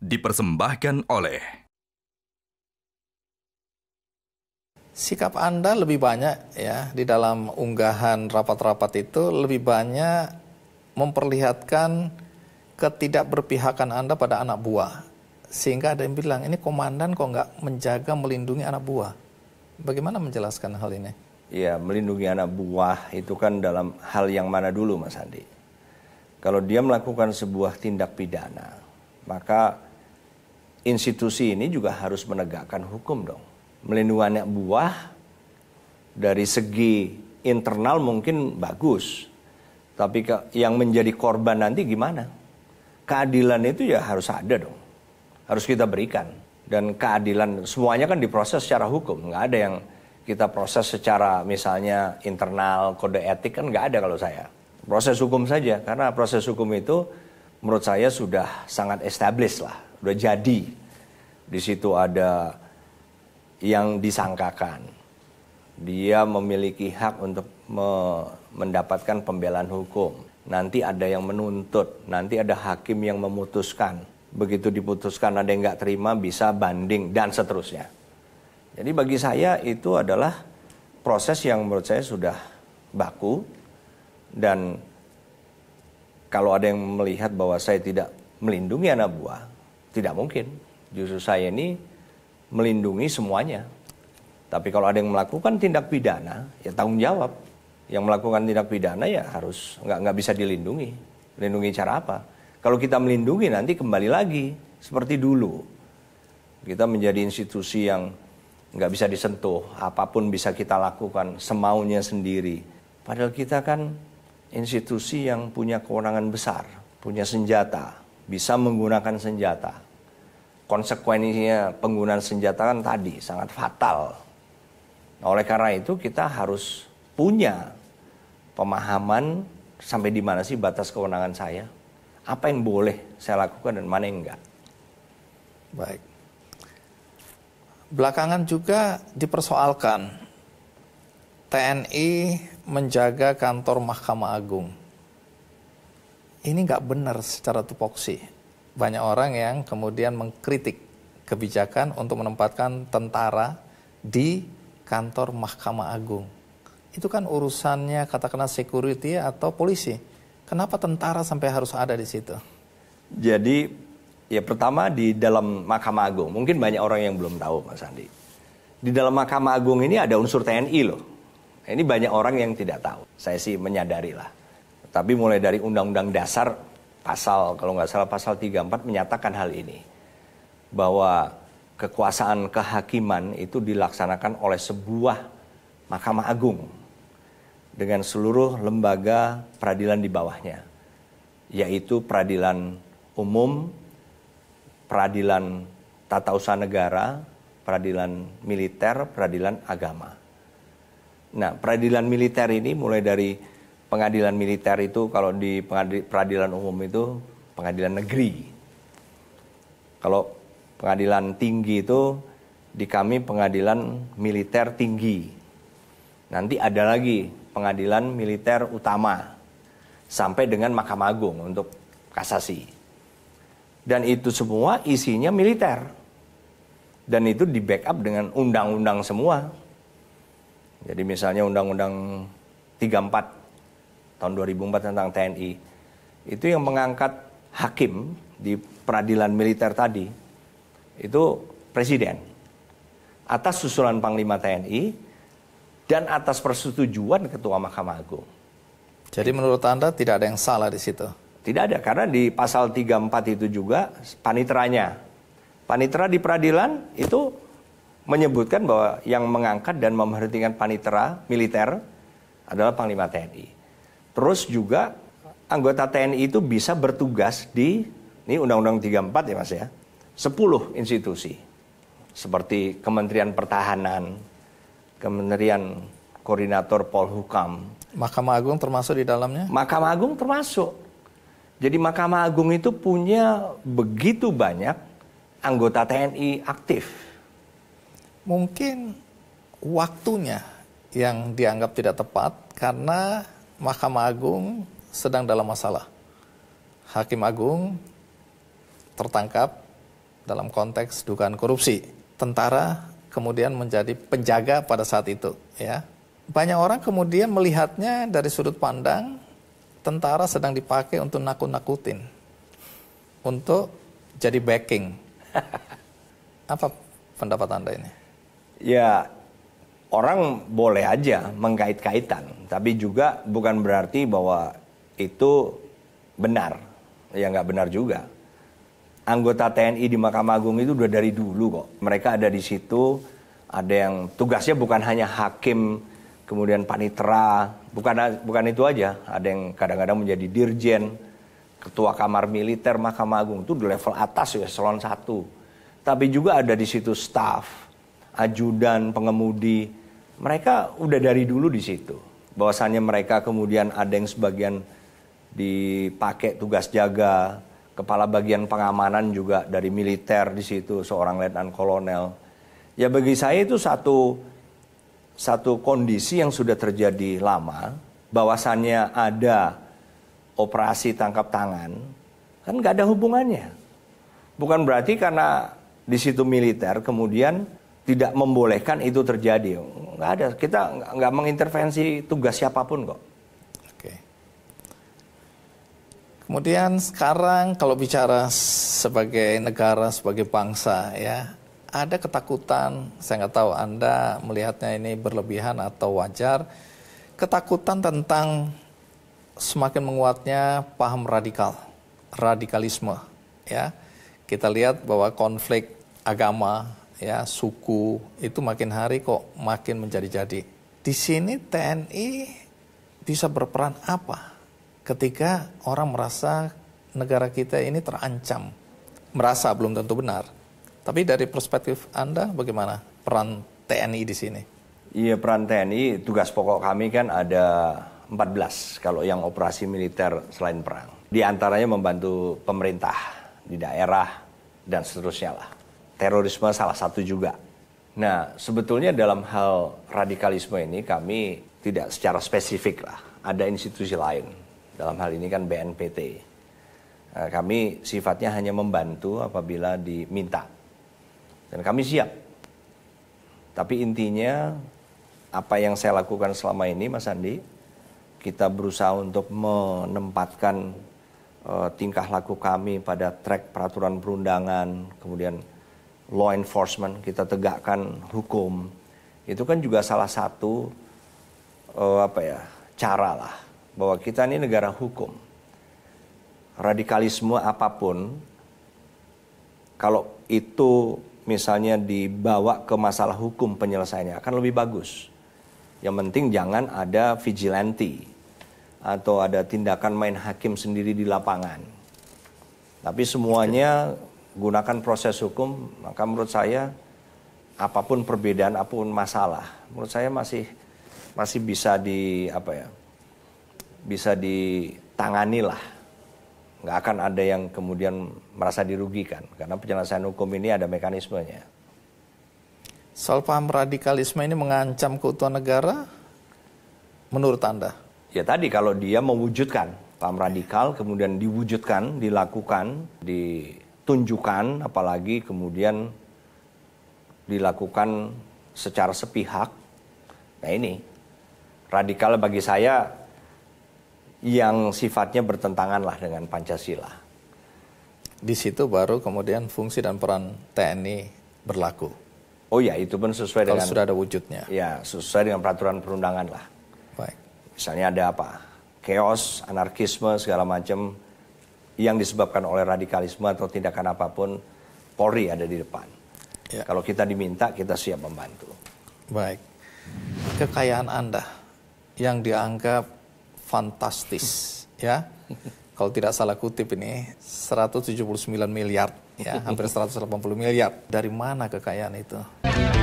dipersembahkan oleh Sikap Anda lebih banyak ya di dalam unggahan rapat-rapat itu lebih banyak memperlihatkan ketidakberpihakan Anda pada anak buah. Sehingga ada yang bilang, ini komandan kok nggak menjaga melindungi anak buah. Bagaimana menjelaskan hal ini? Iya melindungi anak buah itu kan dalam hal yang mana dulu Mas Andi? Kalau dia melakukan sebuah tindak pidana, maka institusi ini juga harus menegakkan hukum dong. Melindungi anak buah dari segi internal mungkin bagus. Tapi yang menjadi korban nanti gimana? Keadilan itu ya harus ada dong. Harus kita berikan. Dan keadilan semuanya kan diproses secara hukum. Nggak ada yang kita proses secara misalnya internal, kode etik kan nggak ada kalau saya. Proses hukum saja. Karena proses hukum itu menurut saya sudah sangat established lah udah jadi. Di situ ada yang disangkakan. Dia memiliki hak untuk me mendapatkan pembelaan hukum. Nanti ada yang menuntut, nanti ada hakim yang memutuskan. Begitu diputuskan ada yang nggak terima bisa banding dan seterusnya. Jadi bagi saya itu adalah proses yang menurut saya sudah baku dan kalau ada yang melihat bahwa saya tidak melindungi anak buah, tidak mungkin. Justru saya ini melindungi semuanya. Tapi kalau ada yang melakukan tindak pidana, ya tanggung jawab. Yang melakukan tindak pidana ya harus nggak nggak bisa dilindungi. Lindungi cara apa? Kalau kita melindungi nanti kembali lagi seperti dulu. Kita menjadi institusi yang nggak bisa disentuh, apapun bisa kita lakukan semaunya sendiri. Padahal kita kan institusi yang punya kewenangan besar, punya senjata, bisa menggunakan senjata. Konsekuensinya penggunaan senjata kan tadi sangat fatal. oleh karena itu kita harus punya pemahaman sampai di mana sih batas kewenangan saya, apa yang boleh saya lakukan dan mana yang enggak. Baik. Belakangan juga dipersoalkan TNI menjaga kantor Mahkamah Agung ini nggak benar secara tupoksi. Banyak orang yang kemudian mengkritik kebijakan untuk menempatkan tentara di kantor Mahkamah Agung. Itu kan urusannya katakanlah security atau polisi. Kenapa tentara sampai harus ada di situ? Jadi ya pertama di dalam Mahkamah Agung, mungkin banyak orang yang belum tahu Mas Andi. Di dalam Mahkamah Agung ini ada unsur TNI loh. Ini banyak orang yang tidak tahu. Saya sih menyadari lah. Tapi mulai dari Undang-Undang Dasar pasal kalau nggak salah pasal 34 menyatakan hal ini bahwa kekuasaan kehakiman itu dilaksanakan oleh sebuah Mahkamah Agung dengan seluruh lembaga peradilan di bawahnya yaitu peradilan umum, peradilan tata usaha negara, peradilan militer, peradilan agama. Nah, peradilan militer ini mulai dari pengadilan militer itu kalau di peradilan umum itu pengadilan negeri. Kalau pengadilan tinggi itu di kami pengadilan militer tinggi. Nanti ada lagi pengadilan militer utama sampai dengan Mahkamah Agung untuk kasasi. Dan itu semua isinya militer. Dan itu di backup dengan undang-undang semua. Jadi misalnya undang-undang 34 tahun 2004 tentang TNI itu yang mengangkat hakim di peradilan militer tadi itu presiden atas susulan panglima TNI dan atas persetujuan ketua Mahkamah Agung. Jadi menurut Anda tidak ada yang salah di situ? Tidak ada karena di pasal 34 itu juga paniteranya. Panitera di peradilan itu menyebutkan bahwa yang mengangkat dan memerhentikan panitera militer adalah Panglima TNI. Terus juga anggota TNI itu bisa bertugas di ini Undang-Undang 34 ya Mas ya. 10 institusi seperti Kementerian Pertahanan, Kementerian Koordinator Polhukam, Mahkamah Agung termasuk di dalamnya? Mahkamah Agung termasuk. Jadi Mahkamah Agung itu punya begitu banyak anggota TNI aktif. Mungkin waktunya yang dianggap tidak tepat karena Mahkamah Agung sedang dalam masalah. Hakim Agung tertangkap dalam konteks dugaan korupsi. Tentara kemudian menjadi penjaga pada saat itu, ya. Banyak orang kemudian melihatnya dari sudut pandang tentara sedang dipakai untuk nakut-nakutin. Untuk jadi backing. Apa pendapat Anda ini? Ya, orang boleh aja mengkait-kaitan, tapi juga bukan berarti bahwa itu benar. Ya nggak benar juga. Anggota TNI di Mahkamah Agung itu udah dari dulu kok. Mereka ada di situ, ada yang tugasnya bukan hanya hakim, kemudian panitera, bukan bukan itu aja. Ada yang kadang-kadang menjadi dirjen, ketua kamar militer Mahkamah Agung itu di level atas ya selon satu. Tapi juga ada di situ staff, ajudan, pengemudi, mereka udah dari dulu di situ. Bahwasannya mereka kemudian ada yang sebagian dipakai tugas jaga, kepala bagian pengamanan juga dari militer di situ, seorang letnan kolonel. Ya bagi saya itu satu satu kondisi yang sudah terjadi lama, bahwasannya ada operasi tangkap tangan, kan nggak ada hubungannya. Bukan berarti karena di situ militer kemudian tidak membolehkan itu terjadi nggak ada. Kita nggak mengintervensi tugas siapapun kok. Oke. Kemudian sekarang kalau bicara sebagai negara, sebagai bangsa ya, ada ketakutan. Saya nggak tahu Anda melihatnya ini berlebihan atau wajar. Ketakutan tentang semakin menguatnya paham radikal, radikalisme. Ya, kita lihat bahwa konflik agama ya suku itu makin hari kok makin menjadi-jadi. Di sini TNI bisa berperan apa ketika orang merasa negara kita ini terancam? Merasa belum tentu benar. Tapi dari perspektif Anda bagaimana peran TNI di sini? Iya peran TNI tugas pokok kami kan ada 14 kalau yang operasi militer selain perang. Di antaranya membantu pemerintah di daerah dan seterusnya lah terorisme salah satu juga. Nah, sebetulnya dalam hal radikalisme ini kami tidak secara spesifik lah. Ada institusi lain. Dalam hal ini kan BNPT. Eh, kami sifatnya hanya membantu apabila diminta. Dan kami siap. Tapi intinya apa yang saya lakukan selama ini Mas Andi, kita berusaha untuk menempatkan uh, tingkah laku kami pada track peraturan perundangan, kemudian law enforcement, kita tegakkan hukum. Itu kan juga salah satu uh, apa ya, cara lah bahwa kita ini negara hukum. Radikalisme apapun kalau itu misalnya dibawa ke masalah hukum penyelesaiannya akan lebih bagus. Yang penting jangan ada vigilante atau ada tindakan main hakim sendiri di lapangan. Tapi semuanya gunakan proses hukum, maka menurut saya apapun perbedaan, apapun masalah, menurut saya masih masih bisa di apa ya? bisa ditangani lah. Nggak akan ada yang kemudian merasa dirugikan karena penyelesaian hukum ini ada mekanismenya. Soal paham radikalisme ini mengancam keutuhan negara menurut Anda? Ya tadi kalau dia mewujudkan paham radikal kemudian diwujudkan, dilakukan, di tunjukkan apalagi kemudian dilakukan secara sepihak. Nah ini radikal bagi saya yang sifatnya bertentangan lah dengan Pancasila. Di situ baru kemudian fungsi dan peran TNI berlaku. Oh ya, itu pun sesuai Kalau dengan sudah ada wujudnya. Ya, sesuai dengan peraturan perundangan lah. Baik. Misalnya ada apa? Chaos, anarkisme segala macam yang disebabkan oleh radikalisme atau tindakan apapun, Polri ada di depan. Ya. Kalau kita diminta, kita siap membantu. Baik. Kekayaan Anda yang dianggap fantastis, ya. Kalau tidak salah kutip ini 179 miliar, ya, hampir 180 miliar. Dari mana kekayaan itu?